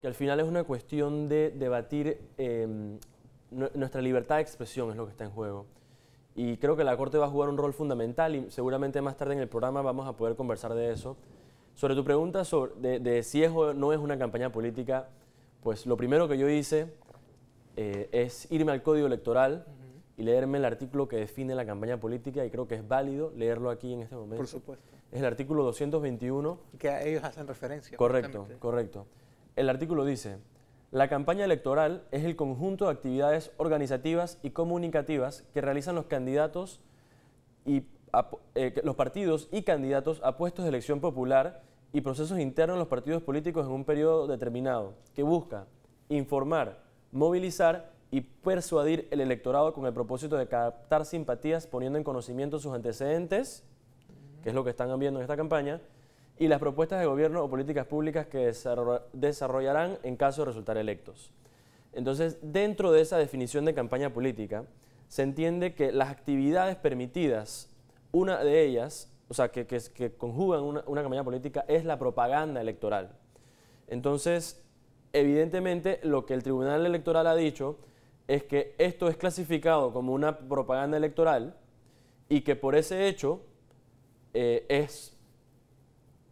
que al final es una cuestión de debatir em, nuestra libertad de expresión es lo que está en juego. Y creo que la Corte va a jugar un rol fundamental y seguramente más tarde en el programa vamos a poder conversar de eso. Sobre tu pregunta de, si es o no es una campaña política, pues lo primero que yo hice eh, es irme al Código Electoral y leerme el artículo que define la campaña política y creo que es válido leerlo aquí en este momento. Por supuesto. Es el artículo 221. Que a ellos hacen referencia. Correcto, correcto. El artículo dice, la campaña electoral es el conjunto de actividades organizativas y comunicativas que realizan los candidatos y eh, los partidos y candidatos a puestos de elección popular y procesos internos en los partidos políticos en un periodo determinado, que busca informar, movilizar y persuadir el electorado con el propósito de captar simpatías poniendo en conocimiento sus antecedentes, que es lo que están viendo en esta campaña, y las propuestas de gobierno o políticas públicas que desarrollarán en caso de resultar electos. Entonces, dentro de esa definición de campaña política, se entiende que las actividades permitidas, una de ellas, o sea, que, conjugan una, campaña política, es la propaganda electoral. Entonces, evidentemente, lo que el Tribunal Electoral ha dicho es que esto es clasificado como una propaganda electoral y que por ese hecho eh, es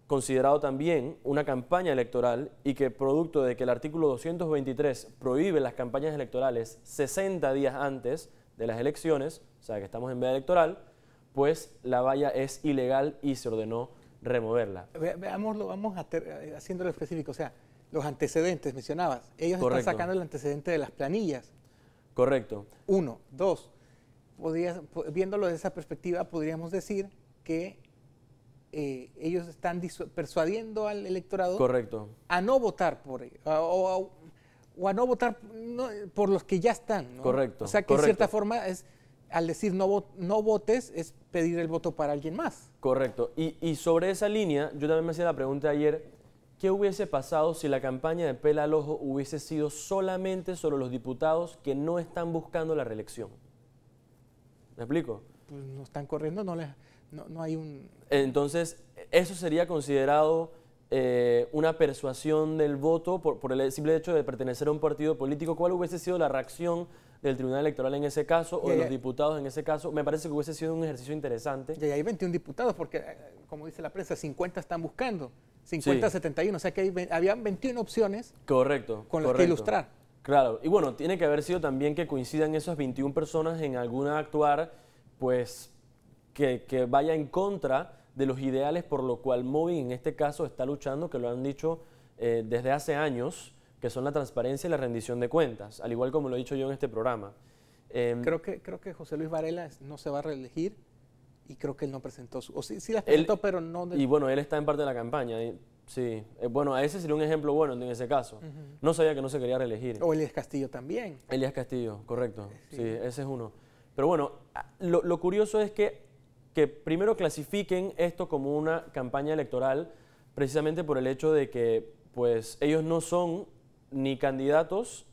considerado también una campaña electoral y que producto de que el artículo 223 prohíbe las campañas electorales 60 días antes de las elecciones, o sea que estamos en vía electoral, pues la valla es ilegal y se ordenó removerla. veamos veámoslo, vamos eh, haciéndolo específico, o sea, los antecedentes mencionabas, ellos están sacando el antecedente de las planillas. Correcto. Uno, dos, viéndolo desde esa perspectiva podríamos decir que eh, ellos están persuadiendo al electorado a no votar por e, o, a no votar por los que ya están. Correcto. O sea que de cierta forma es, al decir no, no votes, es pedir el voto para alguien más. Correcto. Y, sobre esa línea, yo también me hacía la pregunta ayer, ¿qué hubiese pasado si la campaña de Pela al Ojo hubiese sido solamente sobre los diputados que no están buscando la reelección? ¿Me explico? Pues no están corriendo, no les no, hay un... Entonces, eso sería considerado eh, una persuasión del voto por, el simple hecho de pertenecer a un partido político. ¿Cuál hubiese sido la reacción del Tribunal Electoral en ese caso o de los diputados en ese caso? Me parece que hubiese sido un ejercicio interesante. Y hay 21 diputados porque, eh, como dice la prensa, 50 están buscando. 50 71, o sea que habían 21 opciones correcto, con las que ilustrar. Claro, y bueno, tiene que haber sido también que coincidan esas 21 personas en alguna actuar, pues que, vaya en contra de los ideales por lo cual Movin en este caso está luchando, que lo han dicho eh, desde hace años, que son la transparencia y la rendición de cuentas, al igual como lo he dicho yo en este programa. Em, creo, que, creo que José Luis Varela no se va a reelegir y creo que él no presentó su... O sí, sí la presentó, pero no... Y bueno, él está en parte de la campaña. sí, eh, bueno, a ese sería un ejemplo bueno en ese caso. No sabía que no se quería reelegir. O Elías Castillo también. Elías Castillo, correcto. Eh, sí, ese es uno. Pero bueno, lo, lo curioso es que que primero clasifiquen esto como una campaña electoral precisamente por el hecho de que pues ellos no son ni candidatos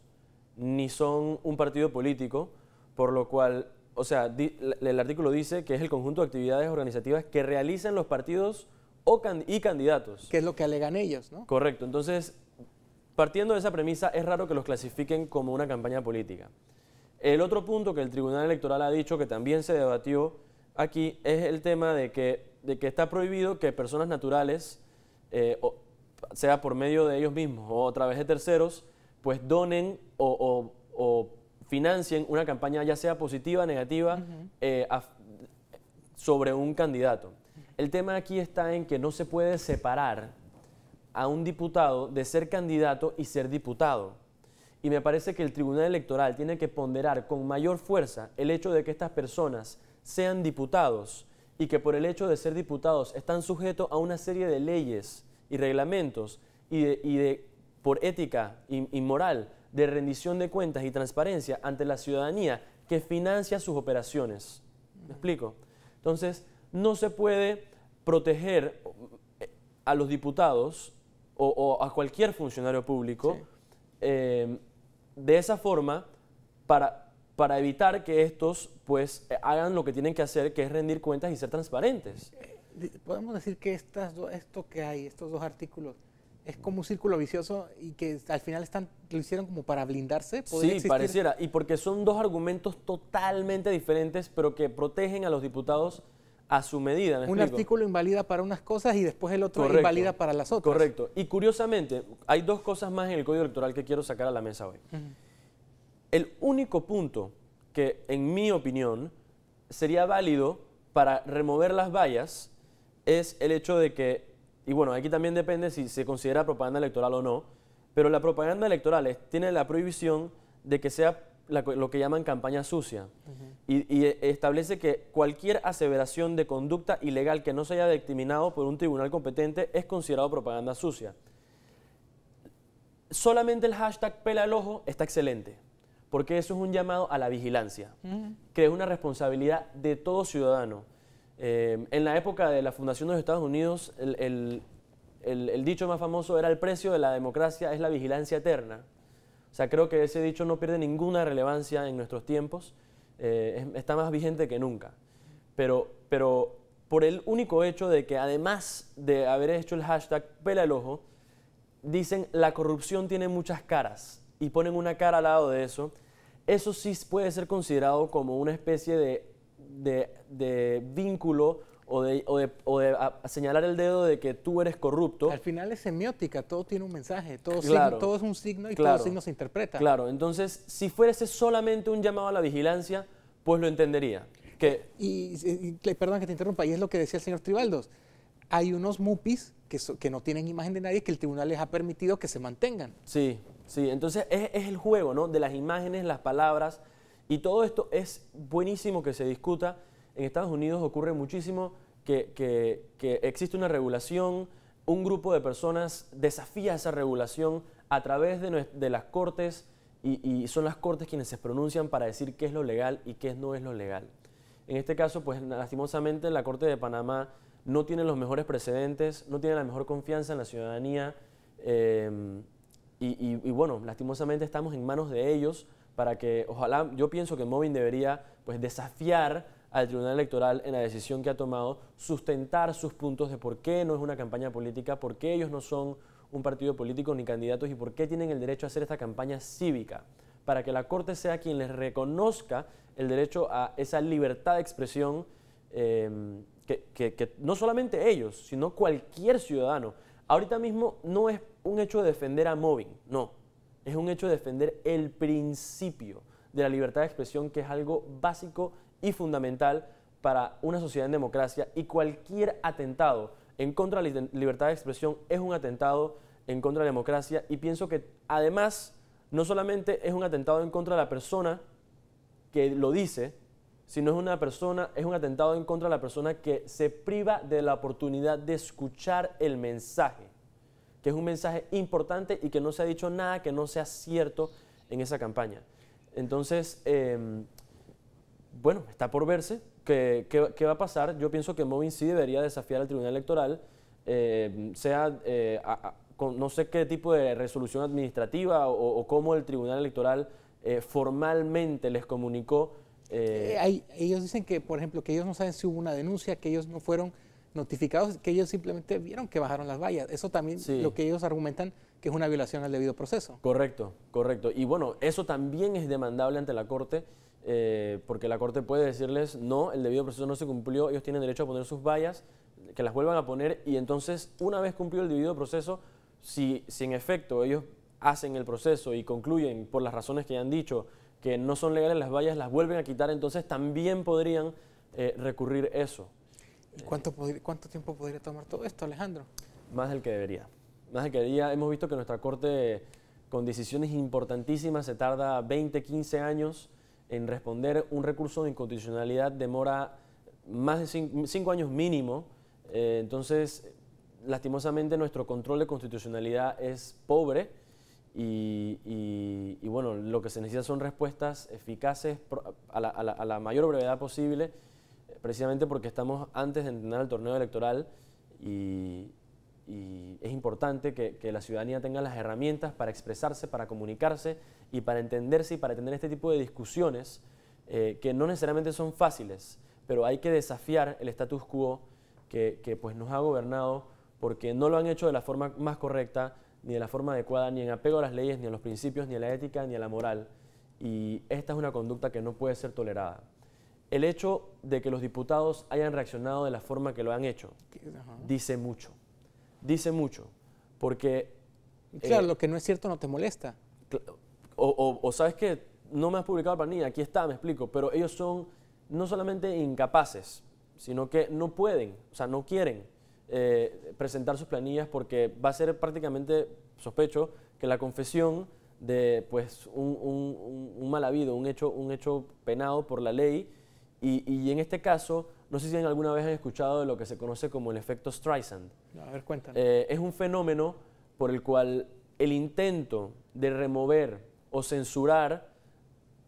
ni son un partido político, por lo cual, o sea, el artículo dice que es el conjunto de actividades organizativas que realizan los partidos o y candidatos. Que es lo que alegan ellos, ¿no? Correcto, entonces, partiendo de esa premisa, es raro que los clasifiquen como una campaña política. El otro punto que el Tribunal Electoral ha dicho que también se debatió aquí es el tema de que, está prohibido que personas naturales, eh, sea por medio de ellos mismos o a través de terceros, pues donen o, financien una campaña ya sea positiva, o negativa, eh, sobre un candidato. El tema aquí está en que no se puede separar a un diputado de ser candidato y ser diputado. Y me parece que el Tribunal Electoral tiene que ponderar con mayor fuerza el hecho de que estas personas sean diputados y que por el hecho de ser diputados están sujetos a una serie de leyes y reglamentos y por ética y, moral de rendición de cuentas y transparencia ante la ciudadanía que financia sus operaciones. ¿Me explico? Entonces, no se puede proteger eh, a los diputados o, a cualquier funcionario público eh, de esa forma para, para evitar que estos pues eh, hagan lo que tienen que hacer, que es rendir cuentas y ser transparentes. Eh, podemos decir que estas, esto que hay, estos dos artículos, es como un círculo vicioso y que al final están, lo hicieron como para blindarse. Sí, pareciera. Y porque son dos argumentos totalmente diferentes, pero que protegen a los diputados a su medida. un artículo invalida para unas cosas y después el otro invalida para las otras. Correcto. Y curiosamente, hay dos cosas más en el Código Electoral que quiero sacar a la mesa hoy. El único punto que, en mi opinión, sería válido para remover las vallas es el hecho de que, y bueno, aquí también depende si se considera propaganda electoral o no, pero la propaganda electoral tiene la prohibición de que sea lo que llaman campaña sucia y, establece que cualquier aseveración de conducta ilegal que no se haya dictaminado por un tribunal competente es considerado propaganda sucia. Solamente el hashtag pela el ojo está excelente porque eso es un llamado a la vigilancia, que es una responsabilidad de todo ciudadano. Eh, en la época de la fundación de los Estados Unidos, el, el, dicho más famoso era el precio de la democracia es la vigilancia eterna. O sea, creo que ese dicho no pierde ninguna relevancia en nuestros tiempos, eh, está más vigente que nunca. Pero, pero por el único hecho de que además de haber hecho el hashtag pela el ojo, dicen la corrupción tiene muchas caras y ponen una cara al lado de eso eso sí puede ser considerado como una especie de, vínculo o de, señalar el dedo de que tú eres corrupto. Al final es semiótica, todo tiene un mensaje, todo, todo es un signo y claro, todo signo se interpreta. Claro, entonces si fuese solamente un llamado a la vigilancia, pues lo entendería. Que, y, perdón que te interrumpa, y es lo que decía el señor Tribaldos, hay unos MUPIs que, que no tienen imagen de nadie que el tribunal les ha permitido que se mantengan. Sí. Sí, entonces es, el juego, ¿no? De las imágenes, las palabras. Y todo esto es buenísimo que se discuta. En Estados Unidos ocurre muchísimo que, existe una regulación, un grupo de personas desafía esa regulación a través de, las cortes y, son las cortes quienes se pronuncian para decir qué es lo legal y qué no es lo legal. En este caso, pues lastimosamente la Corte de Panamá no tiene los mejores precedentes, no tiene la mejor confianza en la ciudadanía. Eh, y, bueno, lastimosamente estamos en manos de ellos para que, ojalá, yo pienso que Movin debería pues, desafiar al Tribunal Electoral en la decisión que ha tomado, sustentar sus puntos de por qué no es una campaña política, por qué ellos no son un partido político ni candidatos y por qué tienen el derecho a hacer esta campaña cívica, para que la Corte sea quien les reconozca el derecho a esa libertad de expresión em, que, que no solamente ellos, sino cualquier ciudadano. Ahorita mismo no es un hecho de defender a Movin, no. Es un hecho de defender el principio de la libertad de expresión, que es algo básico y fundamental para una sociedad en democracia y cualquier atentado en contra de la libertad de expresión es un atentado en contra de la democracia y pienso que además no solamente es un atentado en contra de la persona que lo dice, sino es una persona, es un atentado en contra de la persona que se priva de la oportunidad de escuchar el mensaje que es un mensaje importante y que no se ha dicho nada que no sea cierto en esa campaña. Entonces, em, bueno, está por verse qué, va a pasar. Yo pienso que Movin sí debería desafiar al Tribunal Electoral, em, sea eh, con no sé qué tipo de resolución administrativa o, cómo el Tribunal Electoral eh, formalmente les comunicó. Eh, ellos dicen que, por ejemplo, que ellos no saben si hubo una denuncia, que ellos no fueron notificados que ellos simplemente vieron que bajaron las vallas. Eso también lo que ellos argumentan que es una violación al debido proceso. Correcto, correcto. Y bueno, eso también es demandable ante la Corte, eh, porque la Corte puede decirles, no, el debido proceso no se cumplió, ellos tienen derecho a poner sus vallas, que las vuelvan a poner y entonces una vez cumplido el debido proceso, si, si en efecto ellos hacen el proceso y concluyen por las razones que ya han dicho que no son legales las vallas, las vuelven a quitar, entonces también podrían eh, recurrir eso. ¿Cuánto, tiempo podría tomar todo esto, Alejandro? Más del que debería. Más del que debería. Hemos visto que nuestra Corte, con decisiones importantísimas, se tarda 20, 15 años en responder un recurso de inconstitucionalidad, demora más de 5 años mínimo. Eh, entonces, lastimosamente, nuestro control de constitucionalidad es pobre. Y, bueno, lo que se necesita son respuestas eficaces a la mayor brevedad posible precisamente porque estamos antes de entrenar el torneo electoral y, es importante que, la ciudadanía tenga las herramientas para expresarse, para comunicarse y para entenderse y para tener este tipo de discusiones eh, que no necesariamente son fáciles, pero hay que desafiar el status quo que, que, pues nos ha gobernado porque no lo han hecho de la forma más correcta, ni de la forma adecuada, ni en apego a las leyes, ni a los principios, ni a la ética, ni a la moral. Y esta es una conducta que no puede ser tolerada. El hecho de que los diputados hayan reaccionado de la forma que lo han hecho dice mucho. Dice mucho. Porque. Claro, eh, lo que no es cierto no te molesta. O, sabes que no me has publicado para planilla, aquí está, me explico. Pero ellos son no solamente incapaces, sino que no pueden, o sea, no quieren eh, presentar sus planillas porque va a ser prácticamente, sospecho, que la confesión de pues un, un mal habido, un hecho, un hecho penado por la ley, y, en este caso, no sé si alguna vez han escuchado de lo que se conoce como el efecto Streisand. A ver, cuéntanos. Eh, es un fenómeno por el cual el intento de remover o censurar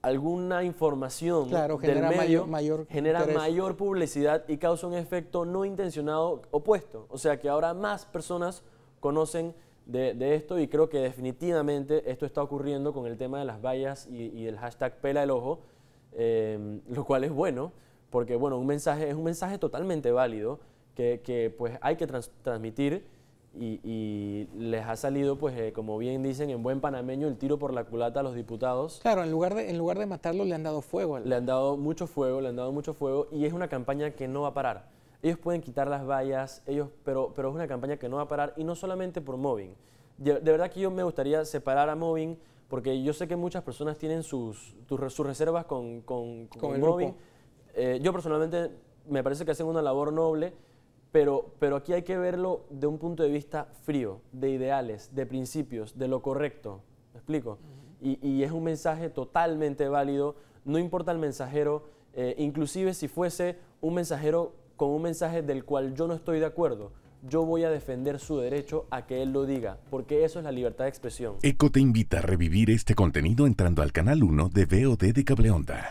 alguna información del medio mayor, genera mayor publicidad y causa un efecto no intencionado opuesto. O sea que ahora más personas conocen de, esto y creo que definitivamente esto está ocurriendo con el tema de las vallas y el hashtag pela el ojo Em, lo cual es bueno, porque bueno, un mensaje, es un mensaje totalmente válido que, pues hay que transmitir y, les ha salido, pues eh, como bien dicen, en buen panameño el tiro por la culata a los diputados. Claro, en lugar de, en lugar de matarlo le han dado fuego. Le han dado mucho fuego, le han dado mucho fuego y es una campaña que no va a parar. Ellos pueden quitar las vallas, ellos, pero, pero es una campaña que no va a parar y no solamente por Moving. De, de verdad que yo me gustaría separar a Moving porque yo sé que muchas personas tienen sus, sus reservas con, con, con, el Robin. Eh, yo personalmente me parece que hacen una labor noble, pero, pero aquí hay que verlo de un punto de vista frío, de ideales, de principios, de lo correcto. ¿Me explico? y, es un mensaje totalmente válido, no importa el mensajero, eh, inclusive si fuese un mensajero con un mensaje del cual yo no estoy de acuerdo yo voy a defender su derecho a que él lo diga, porque eso es la libertad de expresión. ECO te invita a revivir este contenido entrando al canal 1 de VOD de Cableonda.